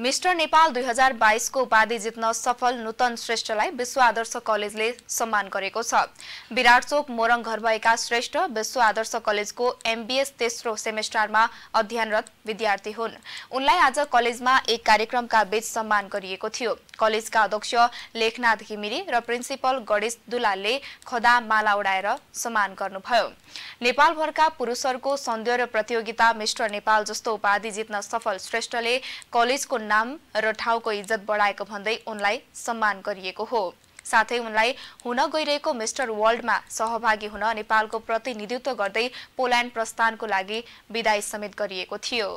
mister Nepal दुई हजार बाइसको उपाधि जित्न सफल नूतन श्रेष्ठलाई विश्व आदर्श कलेजले सम्मान गरेको छ विराट चोक मोरङ घर भएका श्रेष्ठ विश्व आदर्श कलेजको एमबिएस तेस्रो सेमेस्टरमा अध्ययनरत विद्यार्थी हुन् उनलाई आज कलेजमा एक कार्यक्रमका बीच सम्मान गरिएको थियो कलेजका अध्यक्ष लेखनाथ घिमिरे र प्रिन्सिपल गणेश दुलालले खदा माला उडाएर सम्मान गर्नुभयो नेपालभरका पुरुषहरूको सौन्दर्य प्रतियोगिता मिस्टर नेपाल जस्तो उपाधि जित्न सफल श्रेष्ठले कलेजको नाम र ठाउँको इज्जत बढाएको भन्दै उनलाई सम्मान गरिएको हो साथै उनलाई हुन गइरहेको मिस्टर वर्ल्डमा सहभागी हुन नेपालको प्रतिनिधित्व गर्दै पोल्यान्ड प्रस्थानको लागि विदाय समेत गरिएको थियो